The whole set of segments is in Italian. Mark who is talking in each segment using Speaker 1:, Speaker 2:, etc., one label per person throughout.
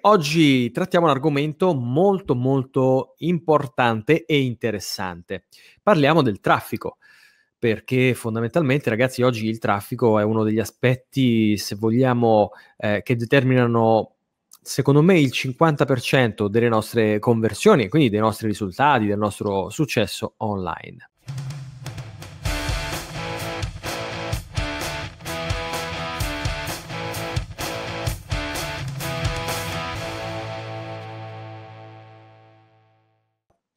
Speaker 1: Oggi trattiamo un argomento molto molto importante e interessante. Parliamo del traffico, perché fondamentalmente ragazzi oggi il traffico è uno degli aspetti, se vogliamo, eh, che determinano secondo me il 50% delle nostre conversioni, quindi dei nostri risultati, del nostro successo online.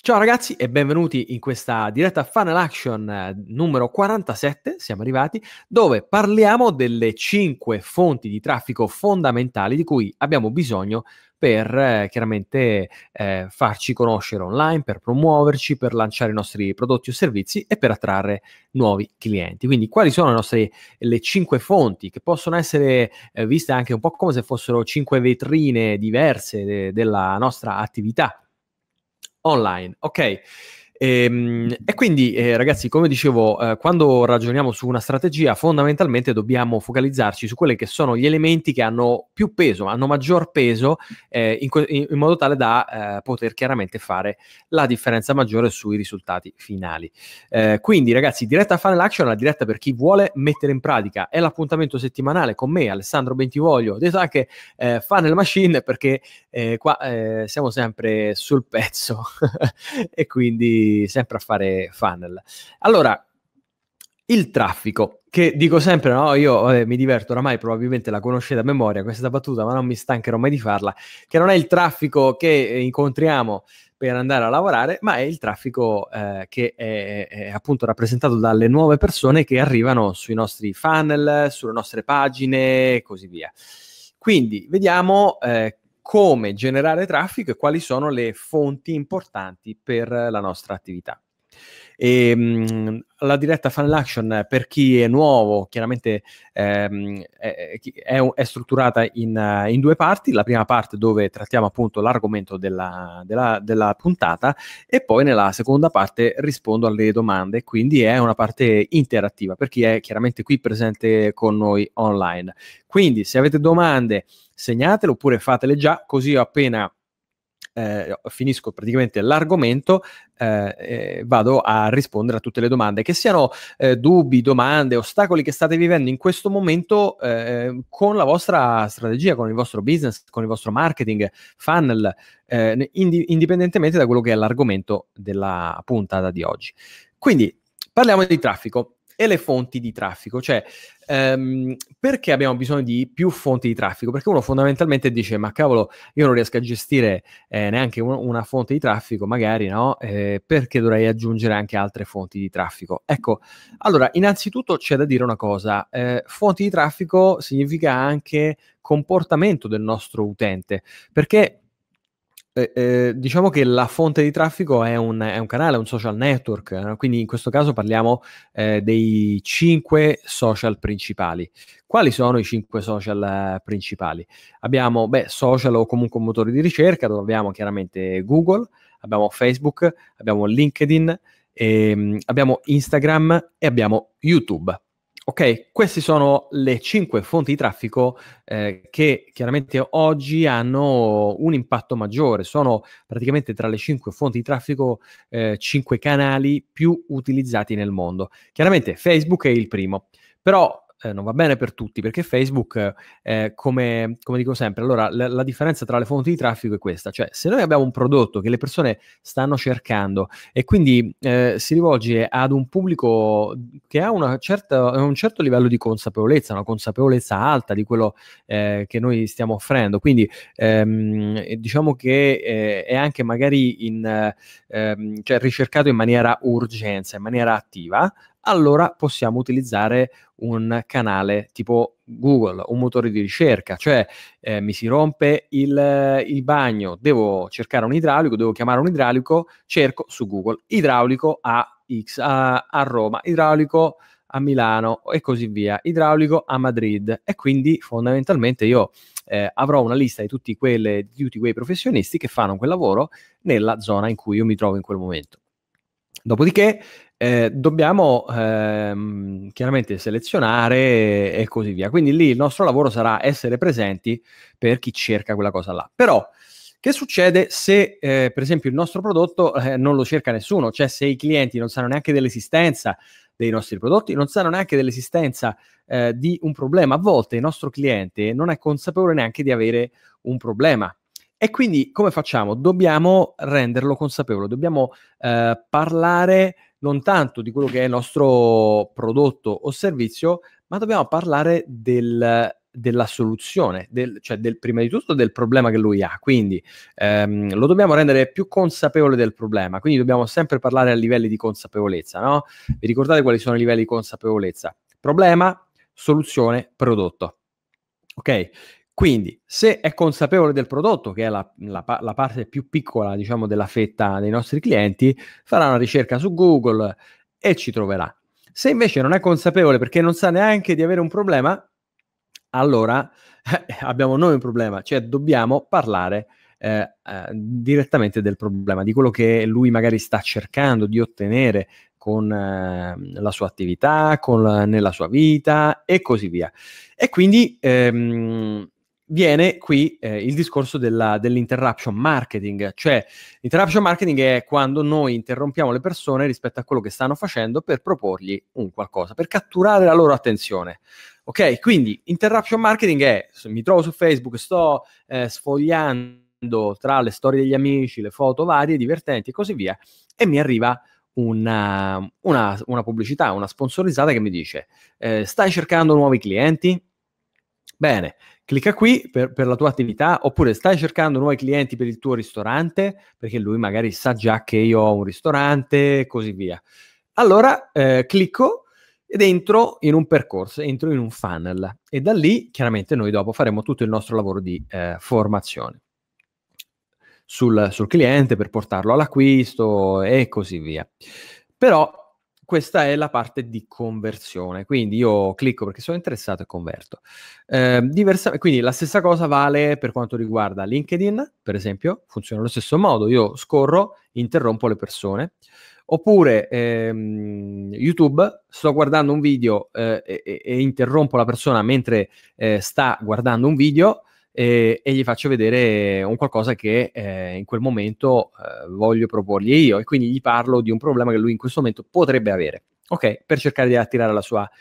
Speaker 1: Ciao ragazzi e benvenuti in questa diretta Funnel Action eh, numero 47, siamo arrivati, dove parliamo delle 5 fonti di traffico fondamentali di cui abbiamo bisogno per eh, chiaramente eh, farci conoscere online, per promuoverci, per lanciare i nostri prodotti o servizi e per attrarre nuovi clienti. Quindi quali sono le nostre le cinque fonti che possono essere eh, viste anche un po' come se fossero cinque vetrine diverse de- eh, della nostra attività online. Okay. E, ehm, e quindi, eh, ragazzi, come dicevo, eh, quando ragioniamo su una strategia, fondamentalmente dobbiamo focalizzarci su quelli che sono gli elementi che hanno più peso, hanno maggior peso, eh, in, in, modo tale da eh, poter chiaramente fare la differenza maggiore sui risultati finali. Eh, quindi, ragazzi, diretta a Funnel Action, la diretta per chi vuole mettere in pratica, è l'appuntamento settimanale con me, Alessandro Bentivoglio, detto anche eh, Funnel Machine, perché eh, qua siamo sempre sul pezzo e quindi sempre a fare funnel. Allora, il traffico, che dico sempre, no, io eh, mi diverto oramai, probabilmente la conoscete a memoria questa battuta, ma non mi stancherò mai di farla, che non è il traffico che eh, incontriamo per andare a lavorare, ma è il traffico eh, che è, è, appunto rappresentato dalle nuove persone che arrivano sui nostri funnel, sulle nostre pagine e così via. Quindi vediamo eh, come generare traffico e quali sono le fonti importanti per la nostra attività. E, ehm, mh, la diretta funnel action eh, per chi è nuovo, chiaramente ehm, è, è, è, strutturata in, eh, in, due parti, la prima parte dove trattiamo appunto l'argomento della, della, della, puntata e poi nella seconda parte rispondo alle domande, quindi è una parte interattiva per chi è chiaramente qui presente con noi online. Quindi se avete domande segnatele oppure fatele già, così appena eh, finisco praticamente l'argomento, eh, eh, vado a rispondere a tutte le domande, che siano eh, dubbi, domande, ostacoli che state vivendo in questo momento eh, con la vostra strategia, con il vostro business, con il vostro marketing, funnel, eh, indi- indipendentemente da quello che è l'argomento della puntata di oggi. Quindi parliamo di traffico e le fonti di traffico. Cioè, ehm, perché abbiamo bisogno di più fonti di traffico? Perché uno fondamentalmente dice, ma cavolo, io non riesco a gestire eh, neanche un, una fonte di traffico, magari no, eh, perché dovrei aggiungere anche altre fonti di traffico? Ecco, allora, innanzitutto c'è da dire una cosa, eh, fonti di traffico significa anche comportamento del nostro utente, perché eh, eh, diciamo che la fonte di traffico è un, è un canale, un social network, eh, quindi in questo caso parliamo eh, dei cinque social principali. Quali sono i cinque social eh, principali? Abbiamo beh, social o comunque un motore di ricerca, dove abbiamo chiaramente Google, abbiamo Facebook, abbiamo LinkedIn, ehm, abbiamo Instagram e abbiamo YouTube. Ok, queste sono le cinque fonti di traffico eh, che chiaramente oggi hanno un impatto maggiore, sono praticamente tra le cinque fonti di traffico eh, cinque canali più utilizzati nel mondo. Chiaramente Facebook è il primo, però eh, non va bene per tutti, perché Facebook, eh, come, come, dico sempre, allora la, la, differenza tra le fonti di traffico è questa, cioè se noi abbiamo un prodotto che le persone stanno cercando e quindi eh, si rivolge ad un pubblico che ha certa, un certo livello di consapevolezza, una consapevolezza alta di quello eh, che noi stiamo offrendo, quindi ehm, diciamo che eh, è anche magari in, ehm, cioè ricercato in maniera urgenza, in maniera attiva, allora possiamo utilizzare un canale tipo Google, un motore di ricerca, cioè eh, mi si rompe il, il, bagno, devo cercare un idraulico, devo chiamare un idraulico, cerco su Google idraulico a, X, a, a Roma, idraulico a Milano e così via, idraulico a Madrid e quindi fondamentalmente io eh, avrò una lista di tutti, quelle, di tutti quei professionisti che fanno quel lavoro nella zona in cui io mi trovo in quel momento. Dopodiché eh, dobbiamo ehm, chiaramente selezionare e così via. Quindi lì il nostro lavoro sarà essere presenti per chi cerca quella cosa là. Però che succede se, eh, per esempio, il nostro prodotto eh, non lo cerca nessuno? Cioè se i clienti non sanno neanche dell'esistenza dei nostri prodotti, non sanno neanche dell'esistenza eh, di un problema. A volte il nostro cliente non è consapevole neanche di avere un problema e quindi come facciamo? Dobbiamo renderlo consapevole, dobbiamo eh, parlare non tanto di quello che è il nostro prodotto o servizio, ma dobbiamo parlare del, della soluzione, del, cioè del, prima di tutto del problema che lui ha. Quindi ehm, lo dobbiamo rendere più consapevole del problema, quindi dobbiamo sempre parlare a livelli di consapevolezza, no? Vi ricordate quali sono i livelli di consapevolezza? Problema, soluzione, prodotto. Ok? Quindi, se è consapevole del prodotto, che è la, la, la, parte più piccola, diciamo, della fetta dei nostri clienti, farà una ricerca su Google e ci troverà. Se invece non è consapevole perché non sa neanche di avere un problema, allora eh, abbiamo noi un problema, cioè dobbiamo parlare eh, eh, direttamente del problema, di quello che lui magari sta cercando di ottenere con ehm, la sua attività, con nella sua vita e così via. E quindi ehm, viene qui eh, il discorso della, dell'interruption marketing, cioè l'interruption marketing è quando noi interrompiamo le persone rispetto a quello che stanno facendo per proporgli un qualcosa, per catturare la loro attenzione. Ok, quindi interruption marketing è mi trovo su Facebook, sto eh, sfogliando tra le storie degli amici, le foto varie, divertenti e così via, e mi arriva una, una, una pubblicità, una sponsorizzata che mi dice eh, stai cercando nuovi clienti? Bene, clicca qui per, per, la tua attività oppure stai cercando nuovi clienti per il tuo ristorante perché lui magari sa già che io ho un ristorante e così via. Allora eh, clicco ed entro in un percorso, entro in un funnel e da lì chiaramente noi dopo faremo tutto il nostro lavoro di eh, formazione sul, sul cliente per portarlo all'acquisto e così via. Però questa è la parte di conversione. Quindi io clicco perché sono interessato e converto. Eh, diversa, quindi la stessa cosa vale per quanto riguarda LinkedIn, per esempio, funziona allo stesso modo. Io scorro, interrompo le persone. Oppure ehm, YouTube, sto guardando un video eh, e, e, interrompo la persona mentre eh, sta guardando un video e, e gli faccio vedere un qualcosa che eh, in quel momento eh, voglio proporgli io e quindi gli parlo di un problema che lui in questo momento potrebbe avere, ok? Per cercare di attirare la sua uh,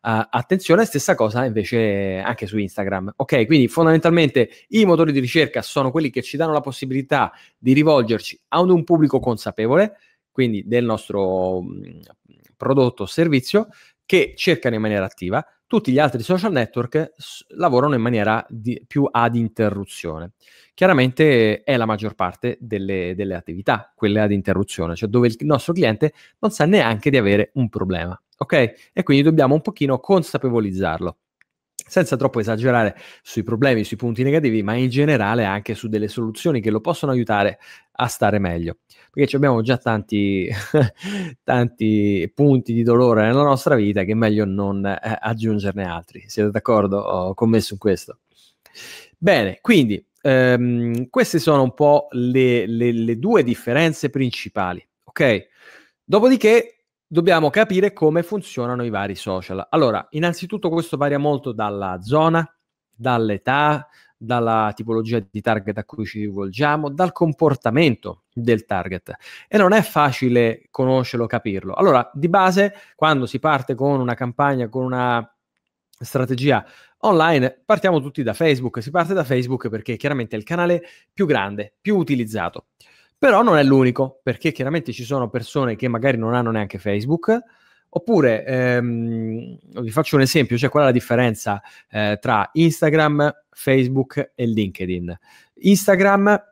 Speaker 1: attenzione, stessa cosa invece anche su Instagram, ok? Quindi fondamentalmente i motori di ricerca sono quelli che ci danno la possibilità di rivolgerci ad un pubblico consapevole, quindi del nostro mh, mm, prodotto o servizio che cercano in maniera attiva, tutti gli altri social network lavorano in maniera di, più ad interruzione. Chiaramente è la maggior parte delle, delle, attività, quelle ad interruzione, cioè dove il nostro cliente non sa neanche di avere un problema, ok? E quindi dobbiamo un pochino consapevolizzarlo senza troppo esagerare sui problemi, sui punti negativi, ma in generale anche su delle soluzioni che lo possono aiutare a stare meglio. Perché abbiamo già tanti, tanti punti di dolore nella nostra vita che è meglio non eh, aggiungerne altri. Siete d'accordo oh, con me su questo? Bene, quindi ehm, queste sono un po' le, le, le due differenze principali, ok? Dopodiché dobbiamo capire come funzionano i vari social. Allora, innanzitutto questo varia molto dalla zona, dall'età, dalla tipologia di target a cui ci rivolgiamo, dal comportamento del target e non è facile conoscerlo, capirlo. Allora, di base, quando si parte con una campagna, con una strategia online, partiamo tutti da Facebook, si parte da Facebook perché chiaramente è il canale più grande, più utilizzato. Però non è l'unico, perché chiaramente ci sono persone che magari non hanno neanche Facebook, Oppure ehm, vi faccio un esempio, cioè qual è la differenza eh, tra Instagram, Facebook e LinkedIn. Instagram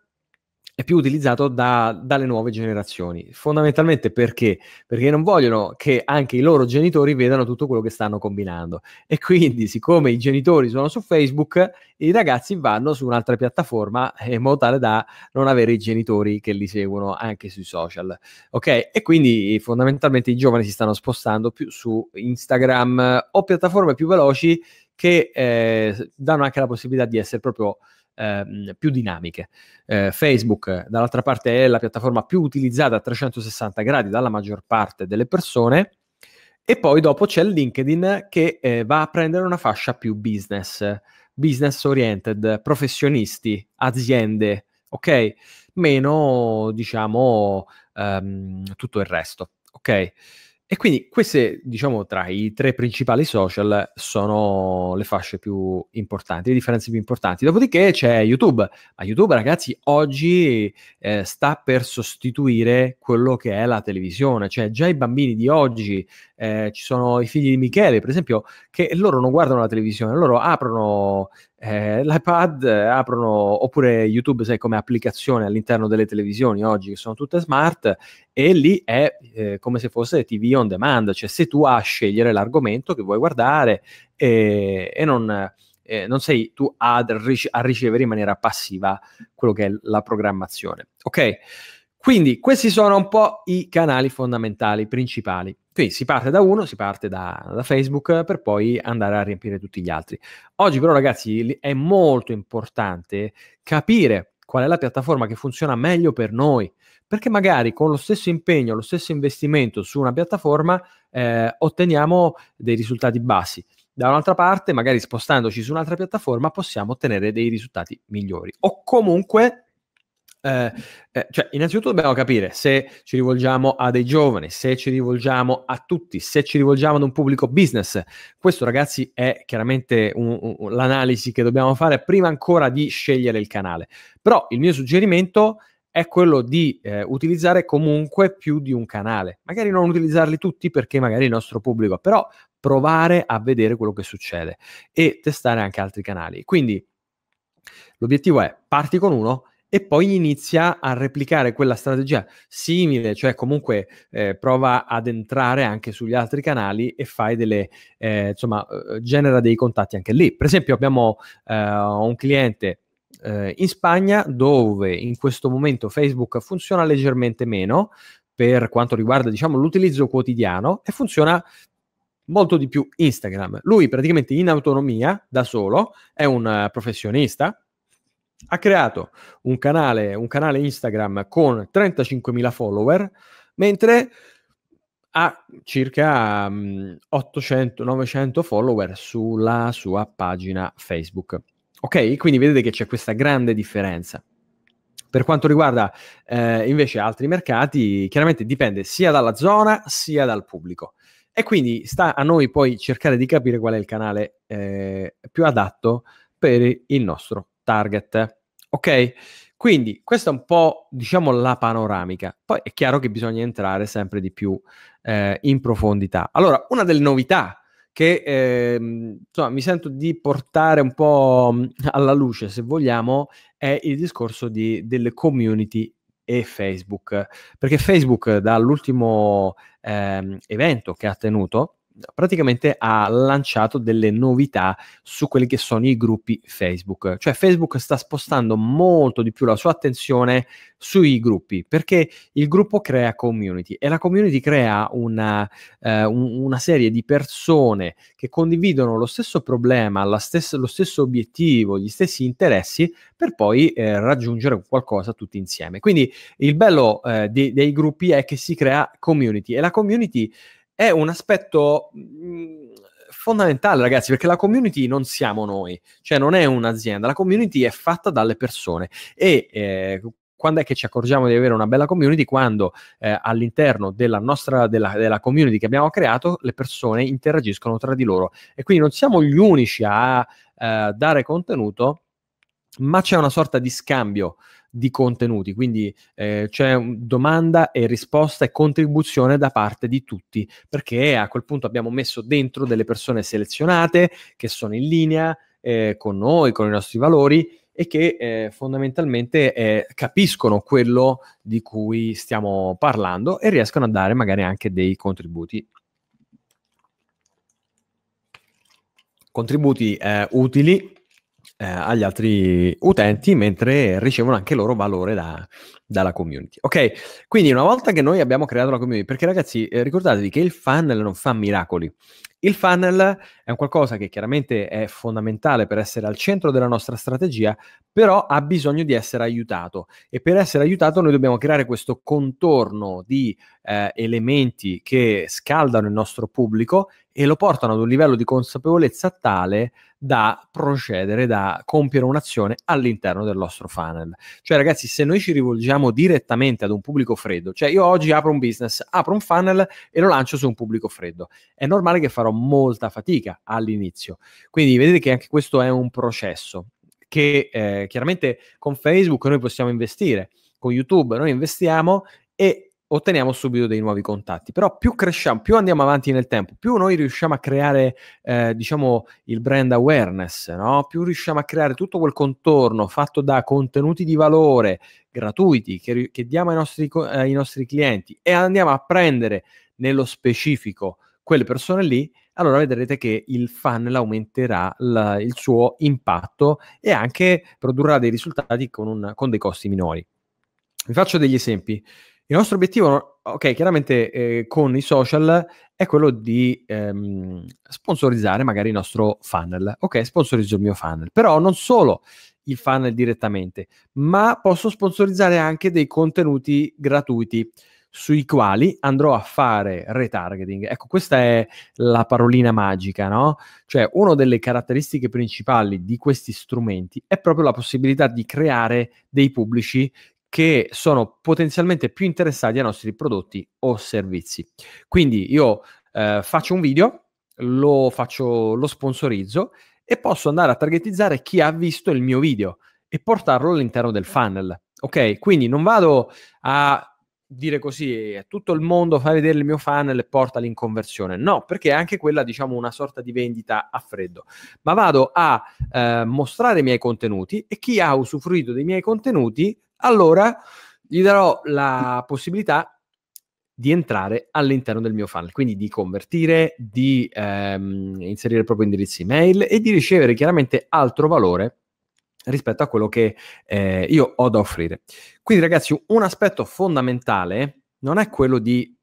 Speaker 1: è più utilizzato da, dalle nuove generazioni. Fondamentalmente perché? Perché non vogliono che anche i loro genitori vedano tutto quello che stanno combinando. E quindi, siccome i genitori sono su Facebook, i ragazzi vanno su un'altra piattaforma eh, in modo tale da non avere i genitori che li seguono anche sui social. Ok? E quindi fondamentalmente i giovani si stanno spostando più su Instagram o piattaforme più veloci che eh, danno anche la possibilità di essere proprio Ehm, più dinamiche. Eh, Facebook, eh, dall'altra parte, è la piattaforma più utilizzata a 360 gradi dalla maggior parte delle persone. E poi dopo c'è LinkedIn che eh, va a prendere una fascia più business, business oriented, professionisti, aziende, ok? Meno, diciamo, ehm, tutto il resto, ok? E quindi queste, diciamo, tra i tre principali social sono le fasce più importanti, le differenze più importanti. Dopodiché c'è YouTube. Ma YouTube, ragazzi, oggi eh, sta per sostituire quello che è la televisione. Cioè, già i bambini di oggi, eh, ci sono i figli di Michele, per esempio, che loro non guardano la televisione, loro aprono eh, l'iPad eh, aprono oppure YouTube sai come applicazione all'interno delle televisioni oggi che sono tutte smart e lì è eh, come se fosse TV on demand, cioè se tu a scegliere l'argomento che vuoi guardare e, e non, eh, non, sei tu a, a ricevere in maniera passiva quello che è la programmazione. Ok. Quindi questi sono un po' i canali fondamentali, principali. Quindi si parte da uno, si parte da, da, Facebook per poi andare a riempire tutti gli altri. Oggi però ragazzi è molto importante capire qual è la piattaforma che funziona meglio per noi, perché magari con lo stesso impegno, lo stesso investimento su una piattaforma eh, otteniamo dei risultati bassi da un'altra parte, magari spostandoci su un'altra piattaforma, possiamo ottenere dei risultati migliori. O comunque eh, eh, cioè, innanzitutto dobbiamo capire se ci rivolgiamo a dei giovani, se ci rivolgiamo a tutti, se ci rivolgiamo ad un pubblico business. Questo, ragazzi, è chiaramente un, un, l'analisi che dobbiamo fare prima ancora di scegliere il canale. Però il mio suggerimento è quello di eh, utilizzare comunque più di un canale. Magari non utilizzarli tutti perché magari il nostro pubblico, però provare a vedere quello che succede e testare anche altri canali. Quindi l'obiettivo è parti con uno, e poi inizia a replicare quella strategia simile, cioè comunque eh, prova ad entrare anche sugli altri canali e fai delle, eh, insomma, eh, genera dei contatti anche lì. Per esempio abbiamo eh, un cliente eh, in Spagna dove in questo momento Facebook funziona leggermente meno per quanto riguarda diciamo, l'utilizzo quotidiano e funziona molto di più Instagram. Lui praticamente in autonomia, da solo, è un professionista, ha creato un canale, un canale Instagram con 35.000 follower, mentre ha circa 800-900 mm, follower sulla sua pagina Facebook. Ok, quindi vedete che c'è questa grande differenza. Per quanto riguarda eh, invece altri mercati, chiaramente dipende sia dalla zona sia dal pubblico. E quindi sta a noi poi cercare di capire qual è il canale eh, più adatto per il nostro target. Ok? Quindi questa è un po', diciamo, la panoramica. Poi è chiaro che bisogna entrare sempre di più eh, in profondità. Allora, una delle novità che eh, insomma, mi sento di portare un po' mm, alla luce, se vogliamo, è il discorso di, delle community e Facebook. Perché Facebook, dall'ultimo eh, evento che ha tenuto, praticamente ha lanciato delle novità su quelli che sono i gruppi Facebook. Cioè Facebook sta spostando molto di più la sua attenzione sui gruppi, perché il gruppo crea community e la community crea una, eh, una serie di persone che condividono lo stesso problema, stessa, lo stesso obiettivo, gli stessi interessi, per poi eh, raggiungere qualcosa tutti insieme. Quindi il bello eh, dei, dei gruppi è che si crea community e la community è un aspetto mm, fondamentale, ragazzi, perché la community non siamo noi, cioè non è un'azienda, la community è fatta dalle persone e eh, quando è che ci accorgiamo di avere una bella community? Quando eh, all'interno della nostra della, della community che abbiamo creato le persone interagiscono tra di loro e quindi non siamo gli unici a eh, dare contenuto, ma c'è una sorta di scambio di contenuti. Quindi eh, c'è domanda e risposta e contribuzione da parte di tutti, perché a quel punto abbiamo messo dentro delle persone selezionate che sono in linea eh, con noi, con i nostri valori e che eh, fondamentalmente eh, capiscono quello di cui stiamo parlando e riescono a dare magari anche dei contributi. Contributi eh, utili eh, agli altri utenti, mentre ricevono anche loro valore da, dalla community. Ok, quindi una volta che noi abbiamo creato la community, perché ragazzi eh, ricordatevi che il funnel non fa miracoli. Il funnel è un qualcosa che chiaramente è fondamentale per essere al centro della nostra strategia, però ha bisogno di essere aiutato e per essere aiutato noi dobbiamo creare questo contorno di eh, elementi che scaldano il nostro pubblico e lo portano ad un livello di consapevolezza tale da procedere, da compiere un'azione all'interno del nostro funnel. Cioè ragazzi, se noi ci rivolgiamo direttamente ad un pubblico freddo, cioè io oggi apro un business, apro un funnel e lo lancio su un pubblico freddo, è normale che farò molta fatica all'inizio. Quindi vedete che anche questo è un processo che eh, chiaramente con Facebook noi possiamo investire, con YouTube noi investiamo e otteniamo subito dei nuovi contatti. Però più cresciamo, più andiamo avanti nel tempo, più noi riusciamo a creare, eh, diciamo, il brand awareness, no? più riusciamo a creare tutto quel contorno fatto da contenuti di valore gratuiti che, che diamo ai nostri, eh, ai nostri clienti e andiamo a prendere nello specifico quelle persone lì, allora vedrete che il funnel aumenterà la, il suo impatto e anche produrrà dei risultati con, un, con dei costi minori. Vi faccio degli esempi. Il nostro obiettivo, ok, chiaramente eh, con i social è quello di ehm, sponsorizzare magari il nostro funnel. Ok, sponsorizzo il mio funnel, però non solo il funnel direttamente, ma posso sponsorizzare anche dei contenuti gratuiti sui quali andrò a fare retargeting. Ecco, questa è la parolina magica, no? Cioè, una delle caratteristiche principali di questi strumenti è proprio la possibilità di creare dei pubblici che sono potenzialmente più interessati ai nostri prodotti o servizi. Quindi io eh, faccio un video, lo, faccio, lo sponsorizzo e posso andare a targetizzare chi ha visto il mio video e portarlo all'interno del funnel. Ok, quindi non vado a dire così a eh, tutto il mondo fai vedere il mio funnel e portali in conversione. No, perché è anche quella diciamo una sorta di vendita a freddo. Ma vado a eh, mostrare i miei contenuti e chi ha usufruito dei miei contenuti allora gli darò la possibilità di entrare all'interno del mio funnel, quindi di convertire, di ehm, inserire il proprio indirizzo email e di ricevere chiaramente altro valore rispetto a quello che eh, io ho da offrire. Quindi ragazzi, un aspetto fondamentale non è quello di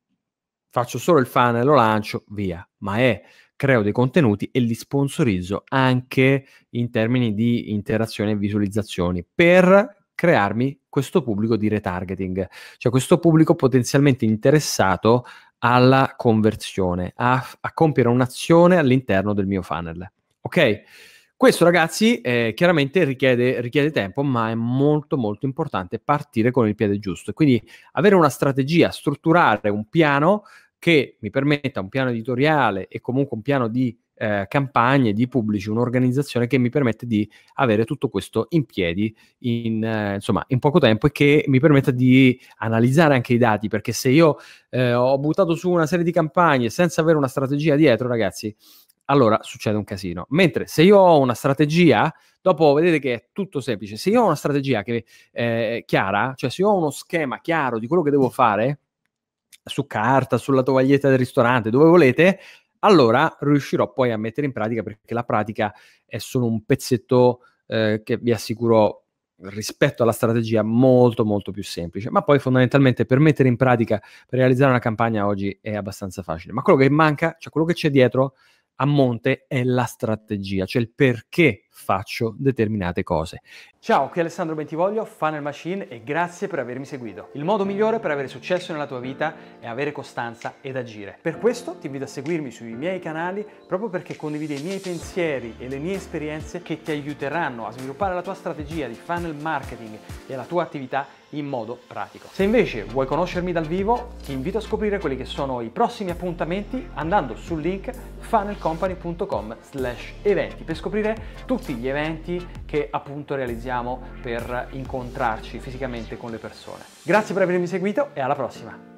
Speaker 1: faccio solo il funnel, lo lancio, via, ma è creo dei contenuti e li sponsorizzo anche in termini di interazione e visualizzazioni per crearmi questo pubblico di retargeting, cioè questo pubblico potenzialmente interessato alla conversione, a, a compiere un'azione all'interno del mio funnel. Ok? Questo ragazzi eh, chiaramente richiede, richiede, tempo, ma è molto molto importante partire con il piede giusto. Quindi avere una strategia, strutturare un piano che mi permetta un piano editoriale e comunque un piano di eh, campagne, di pubblici, un'organizzazione che mi permette di avere tutto questo in piedi in, eh, insomma, in poco tempo e che mi permetta di analizzare anche i dati, perché se io eh, ho buttato su una serie di campagne senza avere una strategia dietro, ragazzi, allora succede un casino. Mentre se io ho una strategia, dopo vedete che è tutto semplice, se io ho una strategia che, eh, chiara, cioè se io ho uno schema chiaro di quello che devo fare, su carta, sulla tovaglietta del ristorante, dove volete, allora riuscirò poi a mettere in pratica perché la pratica è solo un pezzetto eh, che vi assicuro rispetto alla strategia molto molto più semplice ma poi fondamentalmente per mettere in pratica per realizzare una campagna oggi è abbastanza facile ma quello che manca cioè quello che c'è dietro a monte è la strategia cioè il perché faccio determinate cose. Ciao, qui Alessandro Bentivoglio, Funnel Machine e grazie per avermi seguito. Il modo migliore per avere successo nella tua vita è avere costanza ed agire. Per questo ti invito a seguirmi sui miei canali proprio perché condivido i miei pensieri e le mie esperienze che ti aiuteranno a sviluppare la tua strategia di funnel marketing e la tua attività in modo pratico. Se invece vuoi conoscermi dal vivo, ti invito a scoprire quelli che sono i prossimi appuntamenti andando sul link funnelcompany.com/eventi per scoprire tutti tutti gli eventi che appunto realizziamo per incontrarci fisicamente con le persone. Grazie per avermi seguito e alla prossima!